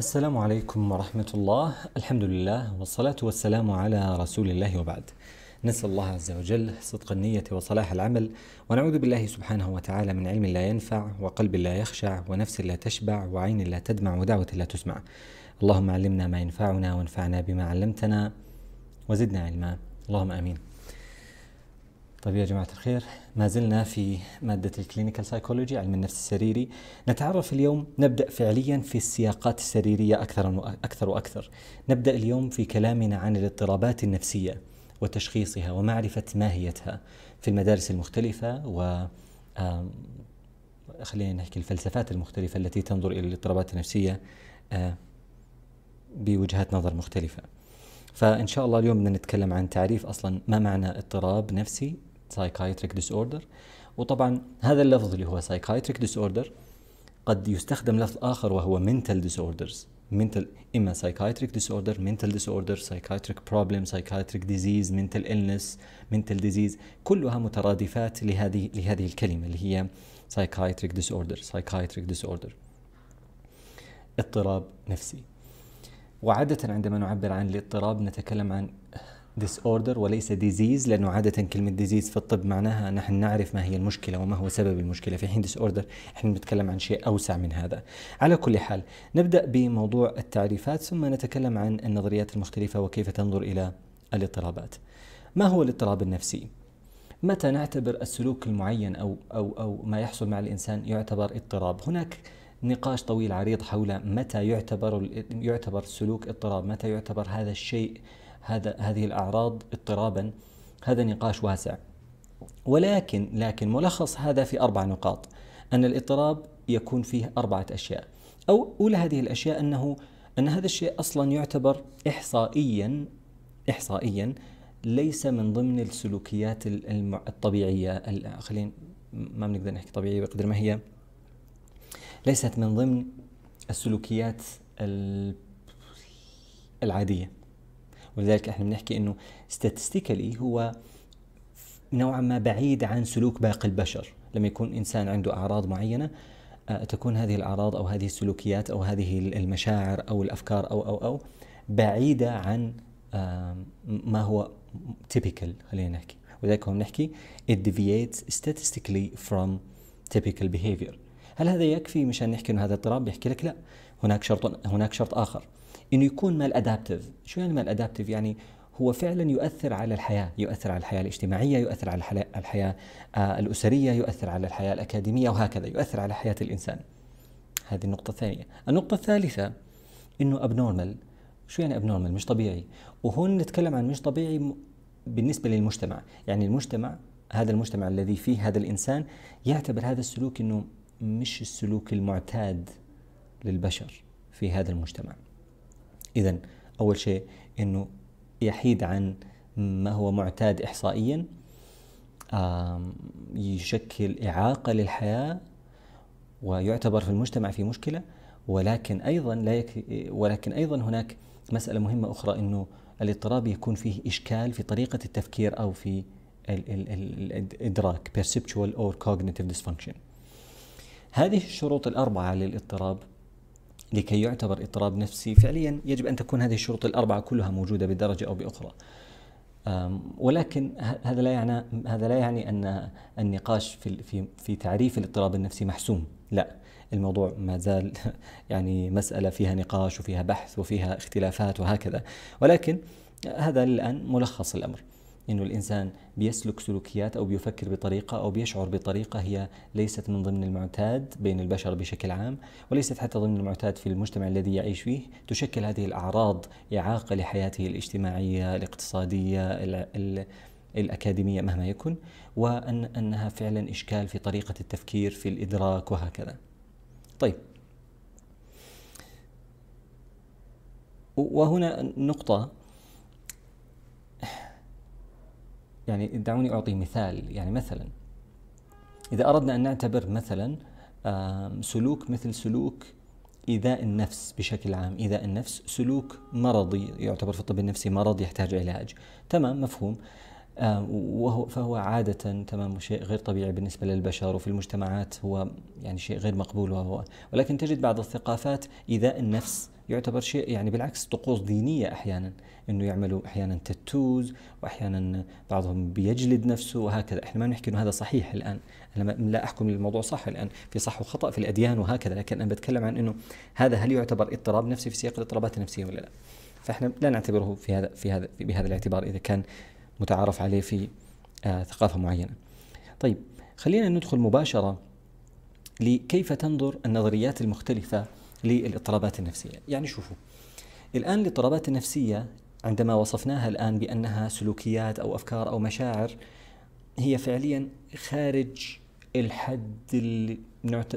السلام عليكم ورحمة الله الحمد لله والصلاة والسلام على رسول الله وبعد نسأل الله عز وجل صدق النية وصلاح العمل ونعوذ بالله سبحانه وتعالى من علم لا ينفع وقلب لا يخشع ونفس لا تشبع وعين لا تدمع ودعوة لا تسمع اللهم علمنا ما ينفعنا وانفعنا بما علمتنا وزدنا علما اللهم آمين طيب يا جماعة الخير ما زلنا في مادة الكلينيكال سايكولوجي علم النفس السريري نتعرف اليوم نبدأ فعليا في السياقات السريرية أكثر واكثر وأكثر نبدأ اليوم في كلامنا عن الاضطرابات النفسية وتشخيصها ومعرفة ماهيتها في المدارس المختلفة و خلينا نحكي الفلسفات المختلفة التي تنظر إلى الاضطرابات النفسية آه، بوجهات نظر مختلفة فإن شاء الله اليوم بدنا نتكلم عن تعريف أصلا ما معنى اضطراب نفسي psychiatric disorder وطبعا هذا اللفظ اللي هو psychiatric disorder قد يستخدم لفظ آخر وهو mental disorders mental إما psychiatric disorder mental disorder psychiatric problem psychiatric disease mental illness mental disease كلها مترادفات لهذه لهذه الكلمة اللي هي psychiatric disorder psychiatric disorder اضطراب نفسي وعادة عندما نعبر عن الاضطراب نتكلم عن disorder وليس disease لأنه عادة كلمة disease في الطب معناها نحن نعرف ما هي المشكلة وما هو سبب المشكلة في حين disorder إحنا نتكلم عن شيء أوسع من هذا على كل حال نبدأ بموضوع التعريفات ثم نتكلم عن النظريات المختلفة وكيف تنظر إلى الاضطرابات ما هو الاضطراب النفسي؟ متى نعتبر السلوك المعين أو, أو, أو ما يحصل مع الإنسان يعتبر اضطراب هناك نقاش طويل عريض حول متى يعتبر يعتبر السلوك اضطراب متى يعتبر هذا الشيء هذا هذه الأعراض اضطرابا هذا نقاش واسع ولكن لكن ملخص هذا في أربع نقاط أن الاضطراب يكون فيه أربعة أشياء أو أولى هذه الأشياء أنه أن هذا الشيء أصلا يعتبر إحصائيا إحصائيا ليس من ضمن السلوكيات الطبيعية خلينا ما بنقدر نحكي طبيعية بقدر ما هي ليست من ضمن السلوكيات العادية ولذلك احنا بنحكي انه statistically هو نوعا ما بعيد عن سلوك باقي البشر لما يكون انسان عنده اعراض معينه آه، تكون هذه الاعراض او هذه السلوكيات او هذه المشاعر او الافكار او او او بعيده عن ما هو typical خلينا نحكي ولذلك هم نحكي it deviates statistically from typical behavior هل هذا يكفي مشان نحكي انه هذا اضطراب؟ بيحكي لك لا هناك شرط هناك شرط اخر انه يكون مال ادابتيف شو يعني مال ادابتيف يعني هو فعلا يؤثر على الحياه يؤثر على الحياه الاجتماعيه يؤثر على الحياه آه، الاسريه يؤثر على الحياه الاكاديميه وهكذا يؤثر على حياه الانسان هذه النقطه الثانيه النقطه الثالثه انه ابنورمال شو يعني ابنورمال مش طبيعي وهون نتكلم عن مش طبيعي بالنسبه للمجتمع يعني المجتمع هذا المجتمع الذي فيه هذا الانسان يعتبر هذا السلوك انه مش السلوك المعتاد للبشر في هذا المجتمع إذا أول شيء أنه يحيد عن ما هو معتاد إحصائيا يشكل إعاقة للحياة ويعتبر في المجتمع في مشكلة ولكن أيضا لا يك... ولكن أيضا هناك مسألة مهمة أخرى أنه الاضطراب يكون فيه إشكال في طريقة التفكير أو في الإدراك perceptual or cognitive dysfunction هذه الشروط الأربعة للاضطراب لكي يعتبر اضطراب نفسي فعليا يجب ان تكون هذه الشروط الاربعه كلها موجوده بدرجه او باخرى. ولكن هذا لا يعني هذا لا يعني ان النقاش في في في تعريف الاضطراب النفسي محسوم، لا الموضوع ما زال يعني مساله فيها نقاش وفيها بحث وفيها اختلافات وهكذا، ولكن هذا الان ملخص الامر. انه الانسان بيسلك سلوكيات او بيفكر بطريقه او بيشعر بطريقه هي ليست من ضمن المعتاد بين البشر بشكل عام وليست حتى ضمن المعتاد في المجتمع الذي يعيش فيه تشكل هذه الاعراض اعاقه لحياته الاجتماعيه الاقتصاديه الـ الـ الأكاديمية مهما يكن وأن أنها فعلا إشكال في طريقة التفكير في الإدراك وهكذا طيب وهنا نقطة يعني دعوني أعطي مثال يعني مثلا إذا أردنا أن نعتبر مثلا سلوك مثل سلوك إيذاء النفس بشكل عام إيذاء النفس سلوك مرضي يعتبر في الطب النفسي مرض يحتاج علاج تمام مفهوم وهو فهو عادة تمام شيء غير طبيعي بالنسبة للبشر وفي المجتمعات هو يعني شيء غير مقبول وهو ولكن تجد بعض الثقافات إيذاء النفس يعتبر شيء يعني بالعكس طقوس دينية أحيانا أنه يعملوا أحيانا تاتوز وأحيانا بعضهم بيجلد نفسه وهكذا إحنا ما نحكي أنه هذا صحيح الآن أنا لا أحكم الموضوع صح الآن في صح وخطأ في الأديان وهكذا لكن أنا بتكلم عن أنه هذا هل يعتبر اضطراب نفسي في سياق الاضطرابات النفسية ولا لا فإحنا لا نعتبره في هذا في هذا بهذا الاعتبار إذا كان متعارف عليه في آه ثقافة معينة طيب خلينا ندخل مباشرة لكيف تنظر النظريات المختلفة للاضطرابات النفسية يعني شوفوا الآن الاضطرابات النفسية عندما وصفناها الآن بأنها سلوكيات أو أفكار أو مشاعر هي فعليا خارج الحد اللي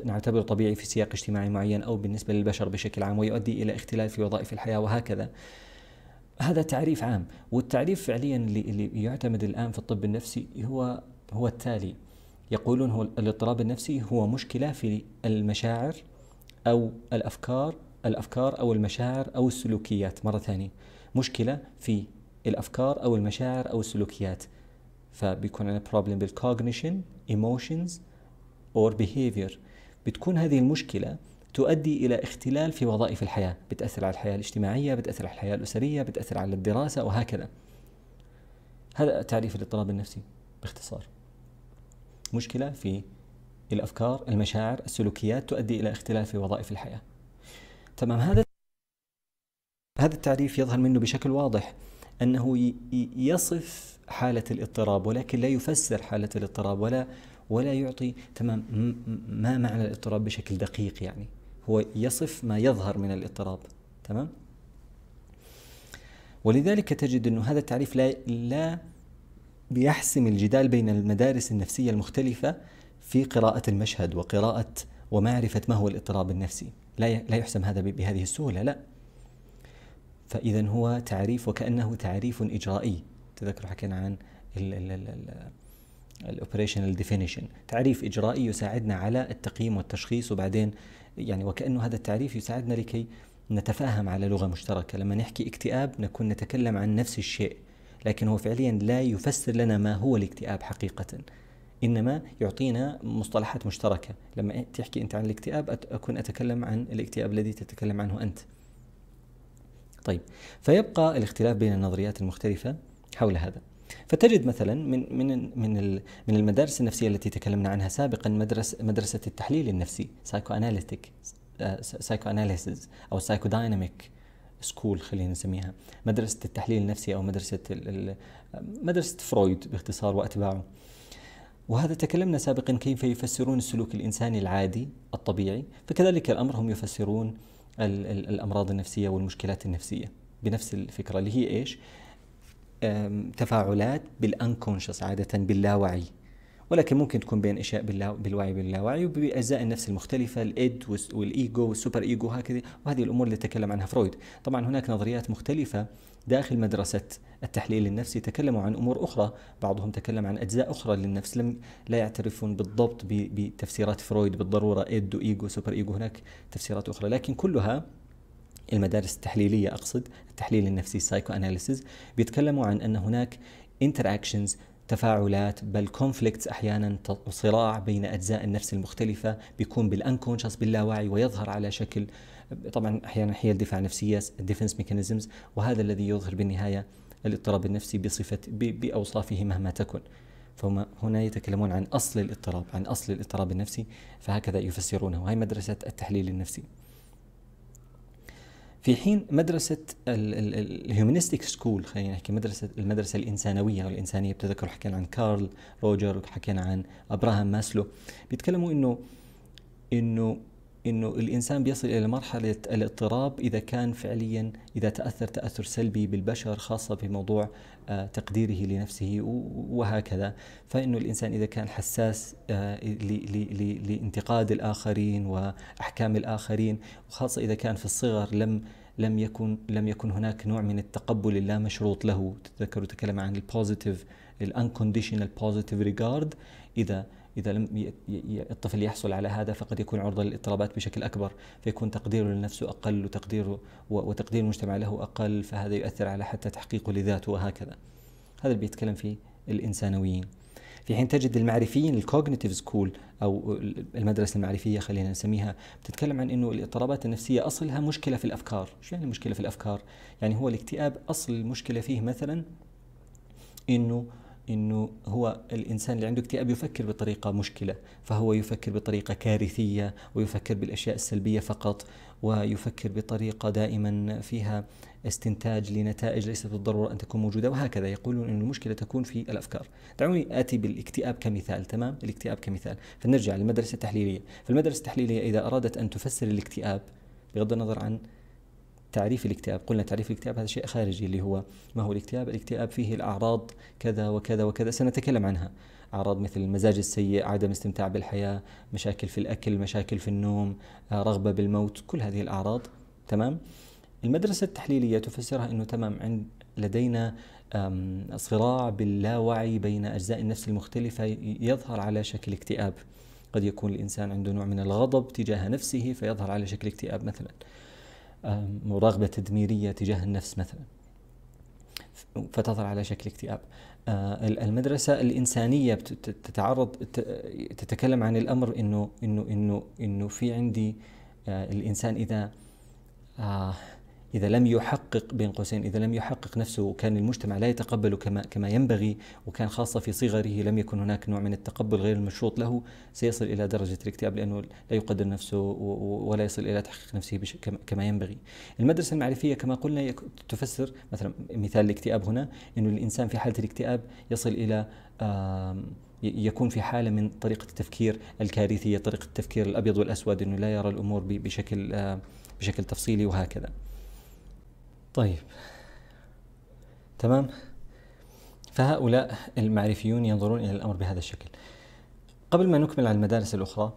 نعتبره طبيعي في سياق اجتماعي معين أو بالنسبة للبشر بشكل عام ويؤدي إلى اختلال في وظائف الحياة وهكذا هذا تعريف عام والتعريف فعليا اللي يعتمد الآن في الطب النفسي هو هو التالي يقولون هو الاضطراب النفسي هو مشكلة في المشاعر أو الأفكار الأفكار أو المشاعر أو السلوكيات مرة ثانية مشكلة في الأفكار أو المشاعر أو السلوكيات فبيكون عندنا بروبلم بالكوجنيشن ايموشنز اور بيهيفير بتكون هذه المشكله تؤدي الى اختلال في وظائف الحياه بتاثر على الحياه الاجتماعيه بتاثر على الحياه الاسريه بتاثر على الدراسه وهكذا هذا تعريف الاضطراب النفسي باختصار مشكله في الأفكار المشاعر السلوكيات تؤدي إلى اختلاف في وظائف الحياة تمام هذا هذا التعريف يظهر منه بشكل واضح أنه يصف حالة الاضطراب ولكن لا يفسر حالة الاضطراب ولا ولا يعطي تمام ما معنى الاضطراب بشكل دقيق يعني هو يصف ما يظهر من الاضطراب تمام ولذلك تجد أن هذا التعريف لا لا بيحسم الجدال بين المدارس النفسية المختلفة في قراءة المشهد وقراءة ومعرفة ما هو الاضطراب النفسي لا يحسم هذا بهذه السهولة لا فإذا هو تعريف وكأنه تعريف إجرائي تذكر حكينا عن الاوبريشنال ديفينيشن تعريف إجرائي يساعدنا على التقييم والتشخيص وبعدين يعني وكأنه هذا التعريف يساعدنا لكي نتفاهم على لغة مشتركة لما نحكي اكتئاب نكون نتكلم عن نفس الشيء لكن هو فعليا لا يفسر لنا ما هو الاكتئاب حقيقة انما يعطينا مصطلحات مشتركه لما تحكي انت عن الاكتئاب اكون اتكلم عن الاكتئاب الذي تتكلم عنه انت طيب فيبقى الاختلاف بين النظريات المختلفه حول هذا فتجد مثلا من من من من المدارس النفسيه التي تكلمنا عنها سابقا مدرسه مدرسه التحليل النفسي سايكو اناليتيك سايكو اناليسز او سايكو دايناميك سكول خلينا نسميها مدرسه التحليل النفسي او مدرسه مدرسه فرويد باختصار واتباعه وهذا تكلمنا سابقا كيف يفسرون السلوك الإنساني العادي الطبيعي فكذلك الأمر هم يفسرون الأمراض النفسية والمشكلات النفسية بنفس الفكرة اللي هي إيش تفاعلات بالأنكونشس عادة باللاوعي ولكن ممكن تكون بين اشياء بالوعي باللاوعي وباجزاء النفس المختلفه الايد والايجو والسوبر ايجو وهكذا وهذه الامور اللي تكلم عنها فرويد طبعا هناك نظريات مختلفه داخل مدرسه التحليل النفسي تكلموا عن امور اخرى بعضهم تكلم عن اجزاء اخرى للنفس لم لا يعترفون بالضبط بتفسيرات فرويد بالضروره ايد وايجو سوبر ايجو هناك تفسيرات اخرى لكن كلها المدارس التحليليه اقصد التحليل النفسي السايكو اناليسيز بيتكلموا عن ان هناك interactions تفاعلات بل كونفليكتس احيانا صراع بين اجزاء النفس المختلفه بيكون بالانكونشس باللاوعي ويظهر على شكل طبعا احيانا هي الدفاع النفسيه الديفنس ميكانيزمز وهذا الذي يظهر بالنهايه الاضطراب النفسي بصفه باوصافه مهما تكن فهم هنا يتكلمون عن اصل الاضطراب عن اصل الاضطراب النفسي فهكذا يفسرونه وهي مدرسه التحليل النفسي في حين مدرسة الهيومنستيك سكول خلينا نحكي مدرسة المدرسة الإنسانوية والإنسانية بتذكروا حكينا عن كارل روجر وحكينا عن أبراهام ماسلو بيتكلموا إنه إنه انه الانسان بيصل الى مرحله الاضطراب اذا كان فعليا اذا تاثر تاثر سلبي بالبشر خاصه في موضوع آه، تقديره لنفسه وهكذا فإنه الإنسان إذا كان حساس آه، لانتقاد الآخرين وأحكام الآخرين وخاصة إذا كان في الصغر لم لم يكن لم يكن هناك نوع من التقبل اللامشروط له تتذكروا تكلم عن البوزيتيف الانكونديشنال بوزيتيف ريجارد إذا إذا لم الطفل يحصل على هذا فقد يكون عرضة للاضطرابات بشكل أكبر فيكون تقديره لنفسه أقل وتقديره وتقدير المجتمع له أقل فهذا يؤثر على حتى تحقيقه لذاته وهكذا هذا اللي بيتكلم فيه الإنسانويين في حين تجد المعرفيين الكوجنيتيف سكول او المدرسه المعرفيه خلينا نسميها بتتكلم عن انه الاضطرابات النفسيه اصلها مشكله في الافكار، شو يعني مشكله في الافكار؟ يعني هو الاكتئاب اصل المشكله فيه مثلا انه انه هو الانسان اللي عنده اكتئاب يفكر بطريقه مشكله فهو يفكر بطريقه كارثيه ويفكر بالاشياء السلبيه فقط ويفكر بطريقه دائما فيها استنتاج لنتائج ليست بالضروره ان تكون موجوده وهكذا يقولون ان المشكله تكون في الافكار. دعوني اتي بالاكتئاب كمثال تمام؟ الاكتئاب كمثال، فنرجع للمدرسه التحليليه، فالمدرسه التحليليه اذا ارادت ان تفسر الاكتئاب بغض النظر عن تعريف الاكتئاب قلنا تعريف الاكتئاب هذا شيء خارجي اللي هو ما هو الاكتئاب الاكتئاب فيه الأعراض كذا وكذا وكذا سنتكلم عنها أعراض مثل المزاج السيء عدم استمتاع بالحياة مشاكل في الأكل مشاكل في النوم آه، رغبة بالموت كل هذه الأعراض تمام المدرسة التحليلية تفسرها أنه تمام عند لدينا صراع باللاوعي بين أجزاء النفس المختلفة يظهر على شكل اكتئاب قد يكون الإنسان عنده نوع من الغضب تجاه نفسه فيظهر على شكل اكتئاب مثلا رغبة تدميرية تجاه النفس مثلا فتظهر على شكل اكتئاب أه، المدرسة الإنسانية تتعرض تتكلم عن الأمر إنه إنه إنه إنه في عندي أه، الإنسان إذا آه، إذا لم يحقق بين قوسين إذا لم يحقق نفسه وكان المجتمع لا يتقبله كما كما ينبغي وكان خاصة في صغره لم يكن هناك نوع من التقبل غير المشروط له سيصل إلى درجة الاكتئاب لأنه لا يقدر نفسه ولا يصل إلى تحقيق نفسه كما ينبغي. المدرسة المعرفية كما قلنا تفسر مثلا مثال الاكتئاب هنا أنه الإنسان في حالة الاكتئاب يصل إلى يكون في حاله من طريقه التفكير الكارثيه، طريقه التفكير الابيض والاسود انه لا يرى الامور بشكل بشكل تفصيلي وهكذا. طيب تمام فهؤلاء المعرفيون ينظرون إلى الأمر بهذا الشكل قبل ما نكمل على المدارس الأخرى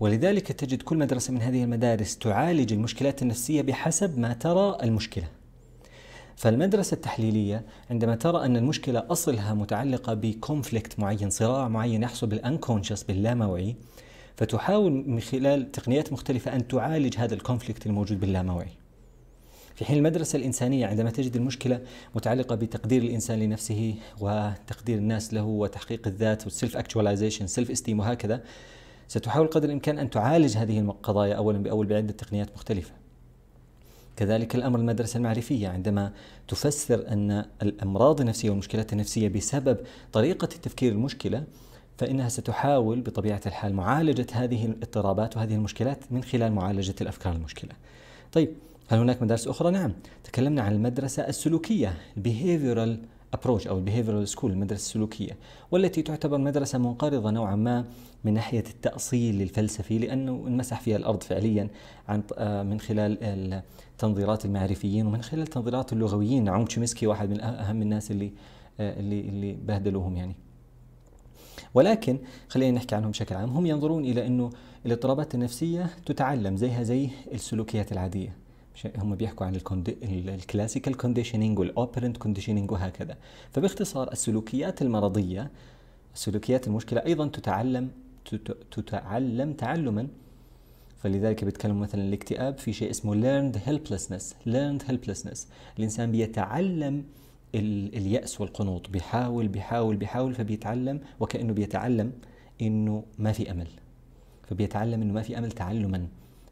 ولذلك تجد كل مدرسة من هذه المدارس تعالج المشكلات النفسية بحسب ما ترى المشكلة فالمدرسة التحليلية عندما ترى أن المشكلة أصلها متعلقة بكونفليكت معين صراع معين يحصل بالأنكونشس باللاموعي فتحاول من خلال تقنيات مختلفة أن تعالج هذا الكونفليكت الموجود باللاموعي في حين المدرسة الإنسانية عندما تجد المشكلة متعلقة بتقدير الإنسان لنفسه وتقدير الناس له وتحقيق الذات والسلف اكتواليزيشن سيلف استيم وهكذا ستحاول قدر الإمكان أن تعالج هذه القضايا أولا بأول بعدة تقنيات مختلفة كذلك الأمر المدرسة المعرفية عندما تفسر أن الأمراض النفسية والمشكلات النفسية بسبب طريقة التفكير المشكلة فإنها ستحاول بطبيعة الحال معالجة هذه الاضطرابات وهذه المشكلات من خلال معالجة الأفكار المشكلة طيب هل هناك مدارس أخرى؟ نعم تكلمنا عن المدرسة السلوكية Behavioral Approach أو Behavioral School المدرسة السلوكية والتي تعتبر مدرسة منقرضة نوعا ما من ناحية التأصيل الفلسفي لأنه انمسح فيها الأرض فعليا عن آه، من خلال التنظيرات المعرفيين ومن خلال تنظيرات اللغويين نعوم تشيمسكي واحد من أه- أهم الناس اللي آه، اللي اللي بهدلوهم يعني ولكن خلينا نحكي عنهم بشكل عام هم ينظرون إلى أنه الاضطرابات النفسية تتعلم زيها زي السلوكيات العادية هم بيحكوا عن الكلاسيكال كونديشننج والاوبرنت كونديشننج وهكذا فباختصار السلوكيات المرضيه السلوكيات المشكله ايضا تتعلم تتعلم تعلما فلذلك بيتكلموا مثلا الاكتئاب في شيء اسمه learned helplessness learned helplessness الانسان بيتعلم اليأس والقنوط بيحاول بيحاول بيحاول فبيتعلم وكأنه بيتعلم انه ما في امل فبيتعلم انه ما في امل تعلما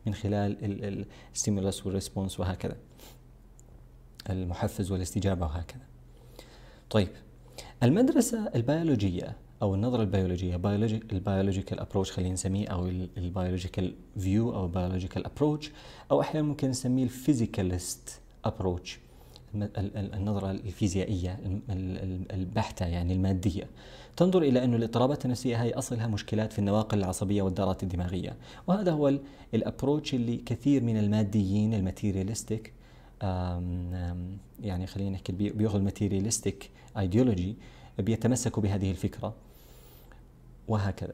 من خلال الستيمولس والريسبونس وهكذا المحفز والاستجابة وهكذا طيب المدرسة البيولوجية أو النظرة البيولوجية البيولوجيكال أبروتش خلينا نسميه أو البيولوجيكال فيو أو البيولوجيكال أبروتش أو أحيانا ممكن نسميه الفيزيكالست أبروتش النظرة الفيزيائية البحتة يعني المادية تنظر إلى انه الاضطرابات النفسية هي أصلها مشكلات في النواقل العصبية والدارات الدماغية وهذا هو الأبروتش اللي كثير من الماديين الماتيريالستيك يعني خلينا نحكي بياخذ الماتيريالستيك ايديولوجي بيتمسكوا بهذه الفكرة وهكذا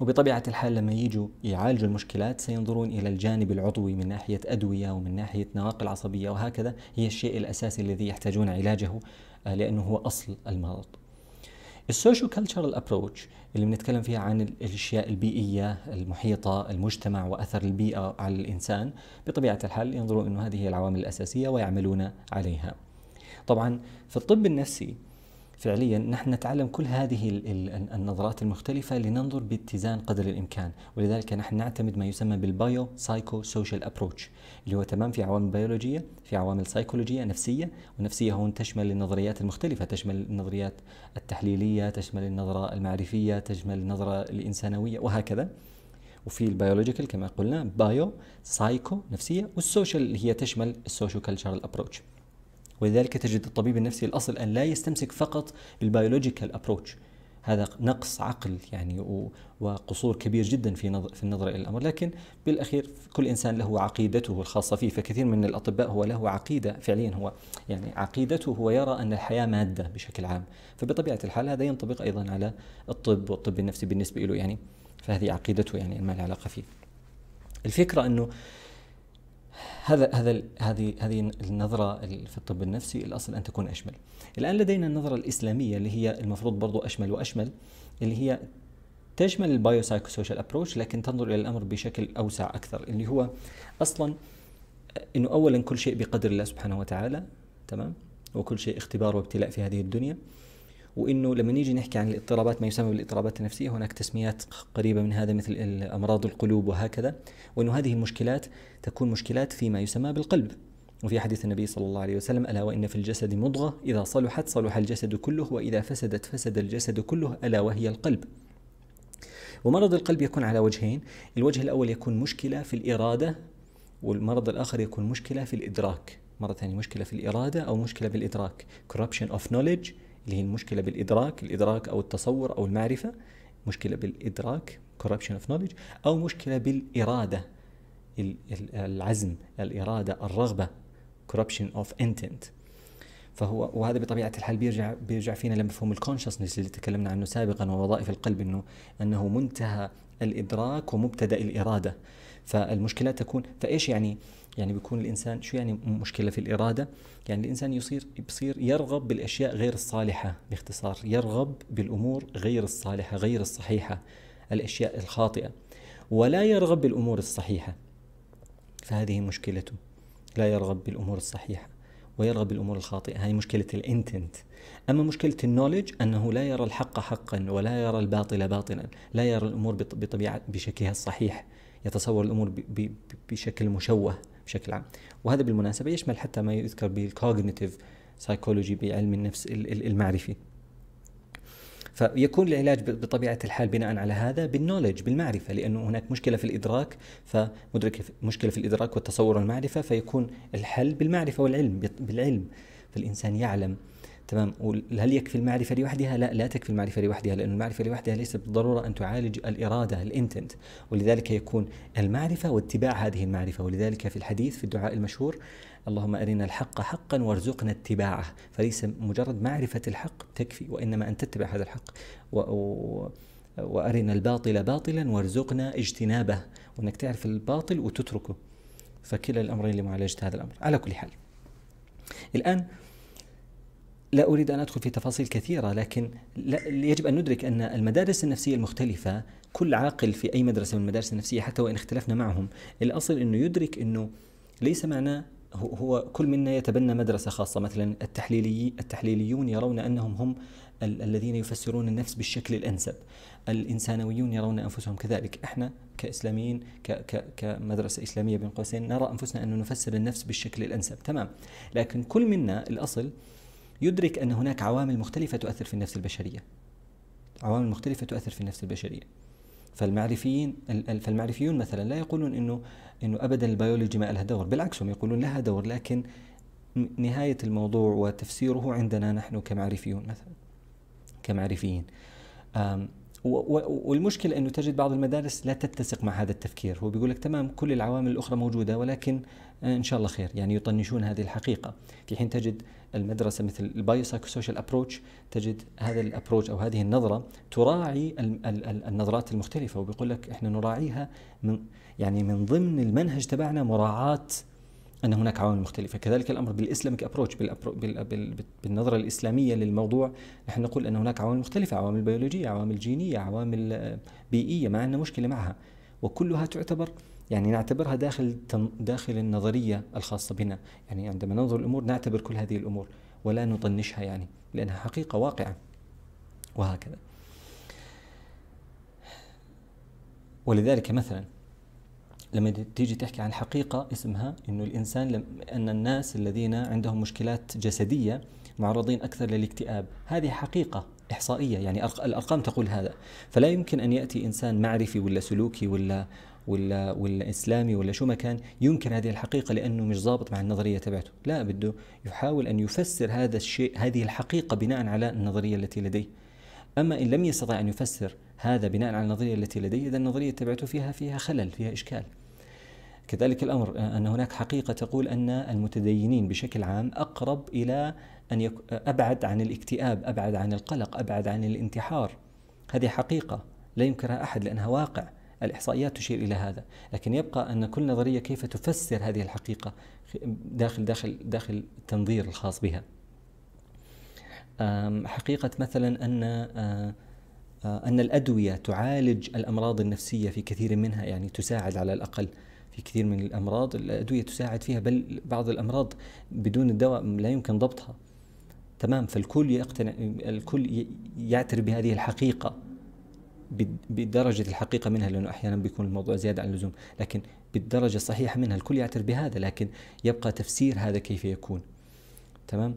وبطبيعة الحال لما يجوا يعالجوا المشكلات سينظرون إلى الجانب العضوي من ناحية أدوية ومن ناحية نواقل عصبية وهكذا هي الشيء الأساسي الذي يحتاجون علاجه آه، لأنه هو أصل المرض السوشيو كلتشرال ابروتش اللي بنتكلم فيها عن الاشياء البيئيه المحيطه المجتمع واثر البيئه على الانسان بطبيعه الحال ينظروا انه هذه هي العوامل الاساسيه ويعملون عليها طبعا في الطب النفسي فعليا نحن نتعلم كل هذه النظرات المختلفة لننظر باتزان قدر الإمكان ولذلك نحن نعتمد ما يسمى بالبايو سايكو سوشيال أبروتش اللي هو تمام في عوامل بيولوجية في عوامل سايكولوجية نفسية والنفسية هون تشمل النظريات المختلفة تشمل النظريات التحليلية تشمل النظرة المعرفية تشمل النظرة الإنسانوية وهكذا وفي البيولوجيكال كما قلنا بايو سايكو نفسية والسوشيال اللي هي تشمل السوشيو كلتشرال أبروتش ولذلك تجد الطبيب النفسي الأصل أن لا يستمسك فقط بالبيولوجيكال أبروتش هذا نقص عقل يعني وقصور كبير جدا في في النظره الى الامر، لكن بالاخير كل انسان له عقيدته الخاصه فيه، فكثير من الاطباء هو له عقيده فعليا هو يعني عقيدته هو يرى ان الحياه ماده بشكل عام، فبطبيعه الحال هذا ينطبق ايضا على الطب والطب النفسي بالنسبه له يعني فهذه عقيدته يعني ما لها علاقه فيه. الفكره انه هذا هذا هذه هذه النظره في الطب النفسي الاصل ان تكون اشمل. الان لدينا النظره الاسلاميه اللي هي المفروض برضو اشمل واشمل اللي هي تشمل البايوسايكوسوشيال ابروتش لكن تنظر الى الامر بشكل اوسع اكثر اللي هو اصلا انه اولا كل شيء بقدر الله سبحانه وتعالى تمام وكل شيء اختبار وابتلاء في هذه الدنيا وانه لما نيجي نحكي عن الاضطرابات ما يسمى بالاضطرابات النفسيه هناك تسميات قريبه من هذا مثل امراض القلوب وهكذا وانه هذه المشكلات تكون مشكلات فيما يسمى بالقلب وفي حديث النبي صلى الله عليه وسلم ألا وإن في الجسد مضغة إذا صلحت صلح الجسد كله وإذا فسدت فسد الجسد كله ألا وهي القلب ومرض القلب يكون على وجهين الوجه الأول يكون مشكلة في الإرادة والمرض الآخر يكون مشكلة في الإدراك مرة ثانية مشكلة في الإرادة أو مشكلة بالإدراك corruption of knowledge اللي هي المشكله بالادراك الادراك او التصور او المعرفه مشكله بالادراك corruption of knowledge او مشكله بالاراده العزم الاراده الرغبه corruption of intent فهو وهذا بطبيعه الحال بيرجع بيرجع فينا لمفهوم الكونشسنس اللي تكلمنا عنه سابقا ووظائف القلب انه انه منتهى الادراك ومبتدا الاراده فالمشكله تكون فايش يعني آه يعني بيكون الانسان شو يعني مشكله في الاراده يعني الانسان يصير بصير يرغب بالاشياء غير الصالحه باختصار يرغب بالامور غير الصالحه غير الصحيحه الاشياء الخاطئه ولا يرغب بالامور الصحيحه فهذه مشكلته لا يرغب بالامور الصحيحه ويرغب بالامور الخاطئه هذه مشكله الانتنت اما مشكله النولج انه لا يرى الحق حقا ولا يرى الباطل باطلا لا يرى الامور بطبيعه بشكلها الصحيح يتصور الامور بشكل مشوه بشكل عام وهذا بالمناسبة يشمل حتى ما يذكر بالكوجنيتيف سايكولوجي بعلم النفس المعرفي فيكون العلاج بطبيعة الحال بناء على هذا بالنولج بالمعرفة لأنه هناك مشكلة في الإدراك فمدرك مشكلة في الإدراك والتصور والمعرفة فيكون الحل بالمعرفة والعلم بالعلم فالإنسان يعلم تمام هل يكفي المعرفه لوحدها؟ لا لا تكفي المعرفه لوحدها لأن المعرفه لوحدها ليست بالضروره ان تعالج الاراده الانتنت ولذلك يكون المعرفه واتباع هذه المعرفه ولذلك في الحديث في الدعاء المشهور اللهم ارنا الحق حقا وارزقنا اتباعه فليس مجرد معرفه الحق تكفي وانما ان تتبع هذا الحق و... و... وارنا الباطل باطلا وارزقنا اجتنابه وانك تعرف الباطل وتتركه فكلا الامرين لمعالجه هذا الامر على كل حال الان لا أريد أن أدخل في تفاصيل كثيرة لكن يجب أن ندرك أن المدارس النفسية المختلفة كل عاقل في أي مدرسة من المدارس النفسية حتى وإن اختلفنا معهم الأصل أنه يدرك أنه ليس معناه هو كل منا يتبنى مدرسة خاصة مثلا التحليلي التحليليون يرون أنهم هم ال الذين يفسرون النفس بالشكل الأنسب الإنسانويون يرون أنفسهم كذلك إحنا كإسلاميين ك ك كمدرسة إسلامية بين قوسين نرى أنفسنا أن نفسر النفس بالشكل الأنسب تمام لكن كل منا الأصل يدرك أن هناك عوامل مختلفة تؤثر في النفس البشرية عوامل مختلفة تؤثر في النفس البشرية فالمعرفيين فالمعرفيون مثلا لا يقولون انه انه ابدا البيولوجي ما لها دور، بالعكس هم يقولون لها دور لكن نهايه الموضوع وتفسيره عندنا نحن كمعرفيون مثلا كمعرفيين. والمشكله انه تجد بعض المدارس لا تتسق مع هذا التفكير، هو بيقول لك تمام كل العوامل الاخرى موجوده ولكن آه، ان شاء الله خير، يعني يطنشون هذه الحقيقه، في حين تجد المدرسه مثل البايوسايكوسوشيال ابروتش تجد هذا الابروتش او هذه النظره تراعي النظرات المختلفه وبيقول لك احنا نراعيها من يعني من ضمن المنهج تبعنا مراعاه ان هناك عوامل مختلفه كذلك الامر بالاسلاميك ابروتش بالنظره الاسلاميه للموضوع نحن نقول ان هناك عوامل مختلفه عوامل بيولوجيه عوامل جينيه عوامل بيئيه ما عندنا مشكله معها وكلها تعتبر يعني نعتبرها داخل داخل النظريه الخاصه بنا يعني عندما ننظر الامور نعتبر كل هذه الامور ولا نطنشها يعني لانها حقيقه واقعه وهكذا ولذلك مثلا لما تيجي تحكي عن حقيقه اسمها انه الانسان لم ان الناس الذين عندهم مشكلات جسديه معرضين اكثر للاكتئاب هذه حقيقه احصائيه يعني الارقام تقول هذا فلا يمكن ان ياتي انسان معرفي ولا سلوكي ولا ولا ولا اسلامي ولا شو ما كان ينكر هذه الحقيقه لانه مش ضابط مع النظريه تبعته لا بده يحاول ان يفسر هذا الشيء هذه الحقيقه بناء على النظريه التي لديه اما ان لم يستطع ان يفسر هذا بناء على النظريه التي لديه اذا النظريه تبعته فيها فيها خلل فيها اشكال كذلك الامر آه، ان هناك حقيقه تقول ان المتدينين بشكل عام اقرب الى ان يك... آه، ابعد عن الاكتئاب، ابعد عن القلق، ابعد عن الانتحار. هذه حقيقه لا ينكرها احد لانها واقع. الإحصائيات تشير إلى هذا لكن يبقى أن كل نظرية كيف تفسر هذه الحقيقة داخل داخل داخل التنظير الخاص بها حقيقة مثلا أن آه، أن الأدوية تعالج الأمراض النفسية في كثير منها يعني تساعد على الأقل في كثير من الأمراض الأدوية تساعد فيها بل بعض الأمراض بدون الدواء لا يمكن ضبطها تمام فالكل يقتنع الكل يعترف بهذه الحقيقة بدرجة الحقيقة منها لأنه أحيانا بيكون الموضوع زيادة عن اللزوم لكن بالدرجة الصحيحة منها الكل يعترف بهذا لكن يبقى تفسير هذا كيف يكون تمام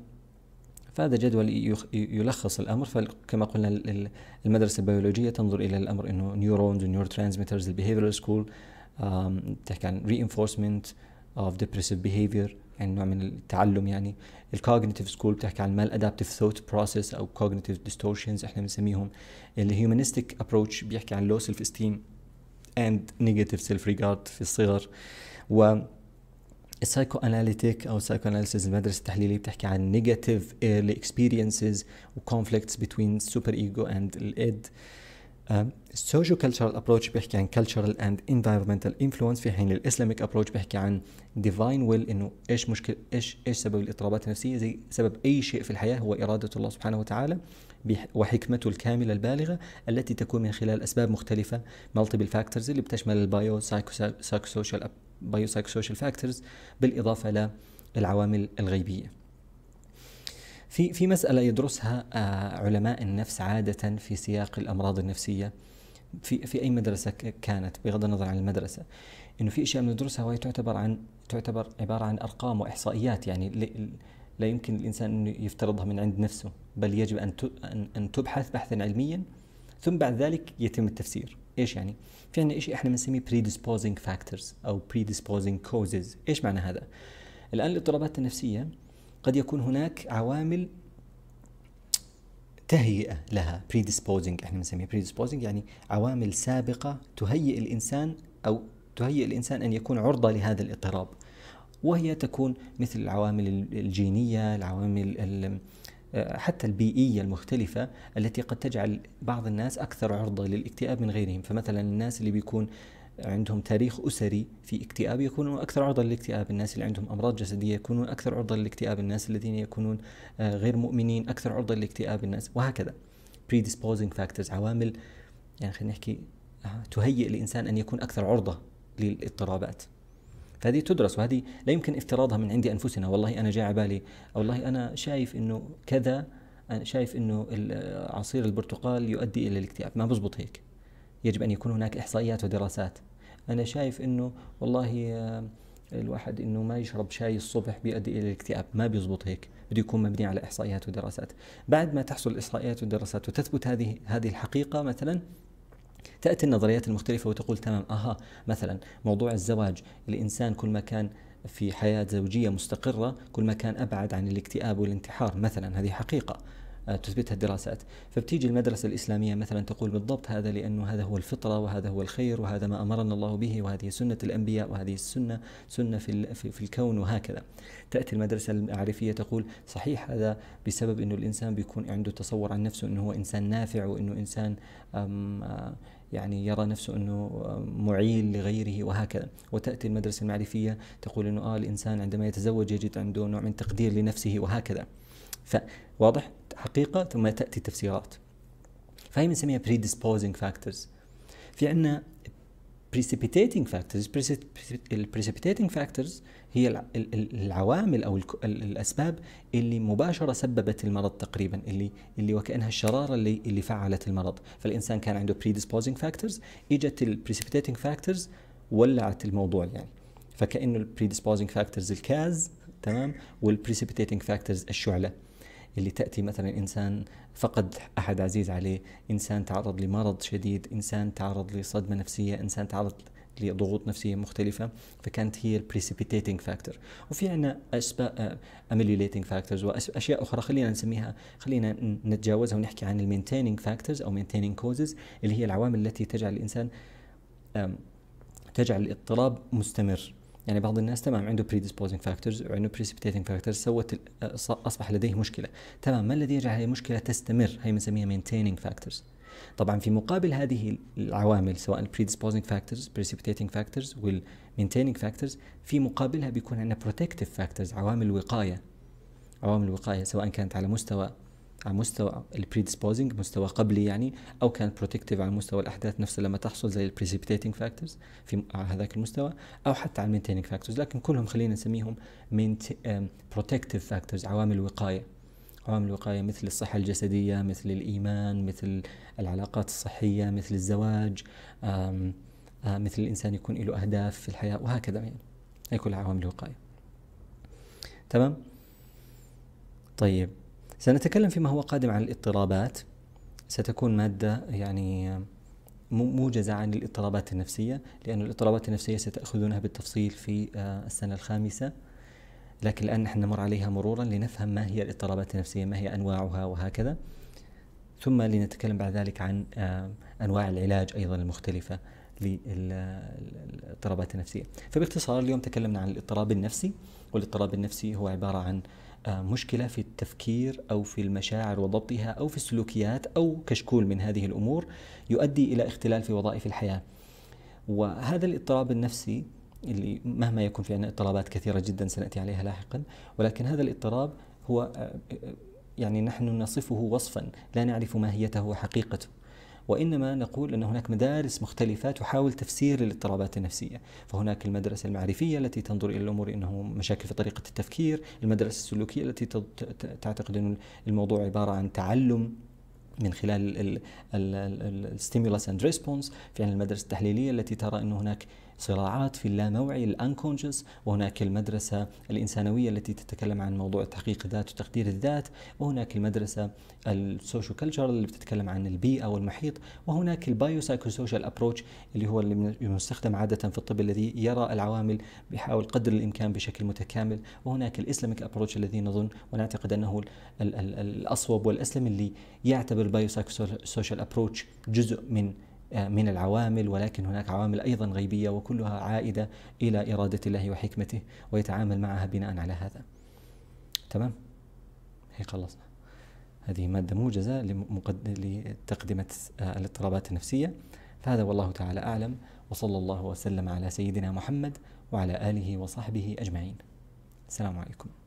فهذا جدول يلخص الامر فكما قلنا المدرسه البيولوجيه تنظر الى الامر انه نيورونز ونيور ترانزميترز البيهيفيرال سكول تحكي عن reinforcement of depressive behavior يعني نوع من التعلم يعني الكوجنيتيف سكول بتحكي عن مال ادابتيف ثوت بروسيس او كوجنيتيف ديستورشنز احنا بنسميهم الهيومانيستيك ابروتش بيحكي عن لو سيلف استيم اند نيجاتيف سيلف ريجارد في الصغر و السايكو اناليتيك او السايكو اناليسيز المدرسه التحليليه بتحكي عن نيجاتيف ايرلي اكسبيرينسز وكونفليكتس بتوين سوبر ايجو اند الايد السوشيو كلتشرال ابروتش بيحكي عن كلتشرال اند انفايرمنتال انفلونس في حين الاسلاميك ابروتش بيحكي عن ديفاين ويل انه ايش مشكل ايش ايش سبب الاضطرابات النفسيه زي سبب اي شيء في الحياه هو اراده الله سبحانه وتعالى وحكمته الكامله البالغه التي تكون من خلال اسباب مختلفه multiple فاكتورز اللي بتشمل البايو سوشيال بايو سوشيال فاكتورز بالاضافه للعوامل الغيبيه في في مسألة يدرسها آه، علماء النفس عادة في سياق الأمراض النفسية في في أي مدرسة كانت بغض النظر عن المدرسة إنه في أشياء بندرسها وهي تعتبر عن تعتبر عبارة عن أرقام وإحصائيات يعني لا يمكن الإنسان أن يفترضها من عند نفسه بل يجب أن أن تبحث بحثا علميا ثم بعد ذلك يتم التفسير ايش يعني؟ في عندنا شيء احنا بنسميه predisposing factors او predisposing causes، ايش معنى هذا؟ الان الاضطرابات النفسيه قد يكون هناك عوامل تهيئة لها predisposing احنا بنسميها predisposing يعني عوامل سابقة تهيئ الإنسان أو تهيئ الإنسان أن يكون عرضة لهذا الاضطراب وهي تكون مثل العوامل الجينية العوامل حتى البيئية المختلفة التي قد تجعل بعض الناس أكثر عرضة للاكتئاب من غيرهم فمثلا الناس اللي بيكون عندهم تاريخ أسري في اكتئاب يكونون أكثر عرضة للاكتئاب الناس اللي عندهم أمراض جسدية يكونون أكثر عرضة للاكتئاب الناس الذين يكونون آه، غير مؤمنين أكثر عرضة للاكتئاب الناس وهكذا predisposing factors عوامل يعني خلينا نحكي آه، تهيئ الإنسان أن يكون أكثر عرضة للاضطرابات فهذه تدرس وهذه لا يمكن افتراضها من عندي أنفسنا والله أنا جاء على بالي والله أنا شايف أنه كذا أنا شايف أنه آه، عصير البرتقال يؤدي إلى الاكتئاب ما بزبط هيك يجب أن يكون هناك إحصائيات ودراسات أنا شايف أنه والله آه، الواحد انه ما يشرب شاي الصبح بيؤدي الى الاكتئاب ما بيزبط هيك بده يكون مبني على احصائيات ودراسات بعد ما تحصل الاحصائيات والدراسات وتثبت هذه هذه الحقيقه مثلا تاتي النظريات المختلفه وتقول تمام اها مثلا موضوع الزواج الانسان كل ما كان في حياه زوجيه مستقره كل ما كان ابعد عن الاكتئاب والانتحار مثلا هذه حقيقه آه، تثبتها الدراسات فبتيجي المدرسة الإسلامية مثلا تقول بالضبط هذا لأنه هذا هو الفطرة وهذا هو الخير وهذا ما أمرنا الله به وهذه سنة الأنبياء وهذه السنة سنة في, في الكون وهكذا تأتي المدرسة المعرفية تقول صحيح هذا بسبب أنه الإنسان بيكون عنده تصور عن نفسه أنه هو إنسان نافع وأنه إنسان آه، يعني يرى نفسه انه آه، معيل لغيره وهكذا وتاتي المدرسه المعرفيه تقول انه اه الانسان عندما يتزوج يجد عنده نوع من تقدير لنفسه وهكذا ف واضح حقيقه ثم تاتي تفسيرات فهي بنسميها predisposing factors في عندنا precipitating factors ال precipitating factors هي العوامل او الاسباب اللي مباشره سببت المرض تقريبا اللي اللي وكانها الشراره اللي اللي فعلت المرض فالانسان كان عنده predisposing factors اجت ال precipitating factors ولعت الموضوع يعني فكانه ال predisposing factors الكاز تمام والبريسيبيتيتنج فاكتورز الشعله اللي تأتي مثلا إنسان فقد أحد عزيز عليه إنسان تعرض لمرض شديد إنسان تعرض لصدمة نفسية إنسان تعرض لضغوط نفسية مختلفة فكانت هي precipitating فاكتور وفي عنا أسباب اميليوليتنج آه، فاكتورز وأشياء أخرى خلينا نسميها خلينا نتجاوزها ونحكي عن maintaining فاكتورز أو maintaining كوزز اللي هي العوامل التي تجعل الإنسان تجعل الاضطراب مستمر يعني بعض الناس تمام عنده predisposing فاكتورز وعنده precipitating فاكتورز سوت اصبح لديه مشكله تمام ما الذي يجعل هذه المشكله تستمر هي بنسميها maintaining فاكتورز طبعا في مقابل هذه العوامل سواء ال predisposing factors, precipitating factors وال maintaining factors في مقابلها بيكون عندنا protective factors عوامل وقاية عوامل الوقاية سواء كانت على مستوى على مستوى البريدسبوزنج مستوى قبلي يعني او كان بروتكتيف على مستوى الاحداث نفسها لما تحصل زي البريسيبيتيتنج فاكتورز في هذاك المستوى او حتى على المينتيننج فاكتورز لكن كلهم خلينا نسميهم بروتكتيف فاكتورز عوامل وقايه عوامل الوقاية مثل الصحة الجسدية مثل الإيمان مثل العلاقات الصحية مثل الزواج آم آم مثل الإنسان يكون له أهداف في الحياة وهكذا يعني هي كلها عوامل الوقاية تمام طيب سنتكلم فيما هو قادم عن الاضطرابات ستكون مادة يعني موجزة عن الاضطرابات النفسية لأن الاضطرابات النفسية ستأخذونها بالتفصيل في آه، السنة الخامسة لكن الآن نحن نمر عليها مرورا لنفهم ما هي الاضطرابات النفسية ما هي أنواعها وهكذا ثم لنتكلم بعد ذلك عن آه، أنواع العلاج أيضا المختلفة للاضطرابات النفسية فباختصار اليوم تكلمنا عن الاضطراب النفسي والاضطراب النفسي هو عبارة عن مشكلة في التفكير أو في المشاعر وضبطها أو في السلوكيات أو كشكول من هذه الأمور يؤدي إلى اختلال في وظائف الحياة وهذا الاضطراب النفسي اللي مهما يكون في عندنا اضطرابات كثيرة جدا سنأتي عليها لاحقا ولكن هذا الاضطراب هو يعني نحن نصفه وصفا لا نعرف ماهيته وحقيقته وإنما نقول أن هناك مدارس مختلفة تحاول تفسير الاضطرابات النفسية فهناك المدرسة المعرفية التي تنظر إلى الأمور أنه مشاكل في طريقة التفكير المدرسة السلوكية التي تعتقد أن الموضوع عبارة عن تعلم من خلال الستيمولس اند ريسبونس في المدرسه التحليليه التي ترى أن هناك صراعات في اللانوعي الانكونشس وهناك المدرسه الانسانويه التي تتكلم عن موضوع تحقيق الذات وتقدير الذات وهناك المدرسه السوشيو كلتشر اللي بتتكلم عن البيئه والمحيط وهناك البايو سايكوسوشيال ابروتش اللي هو اللي مستخدم عاده في الطب الذي يرى العوامل بيحاول قدر الامكان بشكل متكامل وهناك الإسلاميك ابروتش الذي نظن ونعتقد انه الـ الـ الاصوب والاسلم اللي يعتبر البايو سايكوسوشيال ابروتش جزء من من العوامل ولكن هناك عوامل أيضا غيبية وكلها عائدة إلى إرادة الله وحكمته ويتعامل معها بناء على هذا تمام هي خلصنا هذه مادة موجزة لتقدمة آه، الاضطرابات النفسية فهذا والله تعالى أعلم وصلى الله وسلم على سيدنا محمد وعلى آله وصحبه أجمعين السلام عليكم